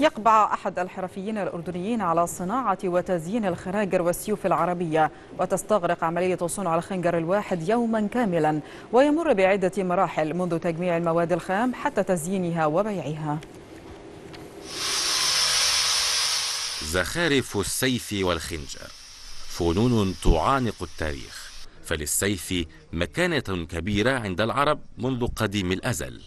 يقبع أحد الحرفيين الأردنيين على صناعة وتزيين الخناجر والسيوف العربية وتستغرق عملية صنع الخنجر الواحد يوما كاملا ويمر بعدة مراحل منذ تجميع المواد الخام حتى تزيينها وبيعها زخارف السيف والخنجر فنون تعانق التاريخ فللسيف مكانة كبيرة عند العرب منذ قديم الأزل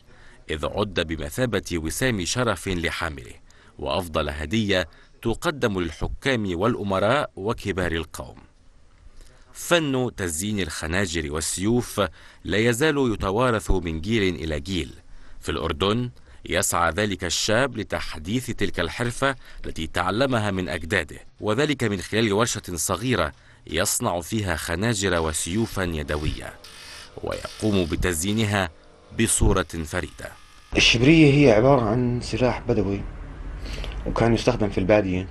إذ عد بمثابة وسام شرف لحامله وأفضل هدية تقدم للحكام والأمراء وكبار القوم فن تزيين الخناجر والسيوف لا يزال يتوارث من جيل إلى جيل في الأردن يسعى ذلك الشاب لتحديث تلك الحرفة التي تعلمها من أجداده وذلك من خلال ورشة صغيرة يصنع فيها خناجر وسيوفا يدوية ويقوم بتزيينها بصورة فريدة الشبرية هي عبارة عن سلاح بدوي وكان يستخدم في البادية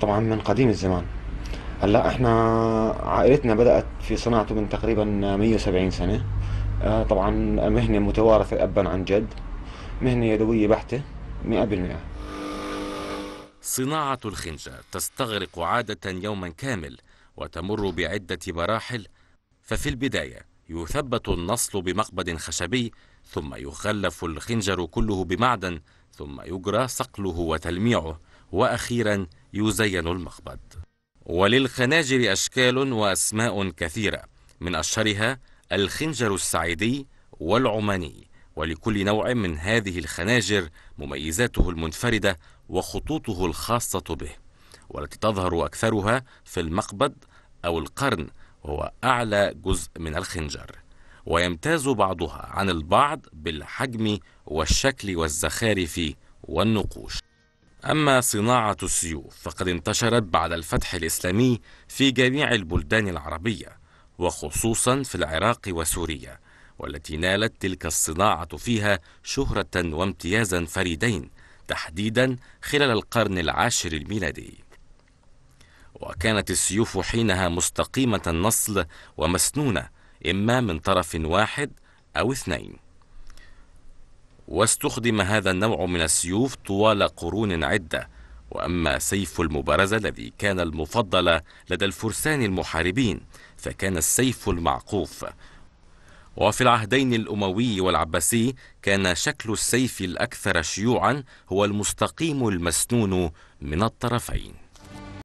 طبعا من قديم الزمان هلا احنا عائلتنا بدأت في صناعته من تقريبا 170 سنة آه، طبعا مهنة متوارثة أبا عن جد مهنة يدوية بحتة 100% صناعة الخنجة تستغرق عادة يوما كامل وتمر بعدة مراحل ففي البداية يثبت النصل بمقبض خشبي ثم يخلف الخنجر كله بمعدن ثم يجرى صقله وتلميعه وأخيرا يزين المقبض وللخناجر أشكال وأسماء كثيرة من أشهرها الخنجر السعيدي والعماني ولكل نوع من هذه الخناجر مميزاته المنفردة وخطوطه الخاصة به والتي تظهر أكثرها في المقبض أو القرن وهو أعلى جزء من الخنجر ويمتاز بعضها عن البعض بالحجم والشكل والزخارف والنقوش أما صناعة السيوف فقد انتشرت بعد الفتح الإسلامي في جميع البلدان العربية وخصوصا في العراق وسوريا والتي نالت تلك الصناعة فيها شهرة وامتيازا فريدين تحديدا خلال القرن العاشر الميلادي وكانت السيوف حينها مستقيمة النصل ومسنونة إما من طرف واحد أو اثنين واستخدم هذا النوع من السيوف طوال قرون عدة وأما سيف المبارزة الذي كان المفضل لدى الفرسان المحاربين فكان السيف المعقوف وفي العهدين الأموي والعباسي كان شكل السيف الأكثر شيوعا هو المستقيم المسنون من الطرفين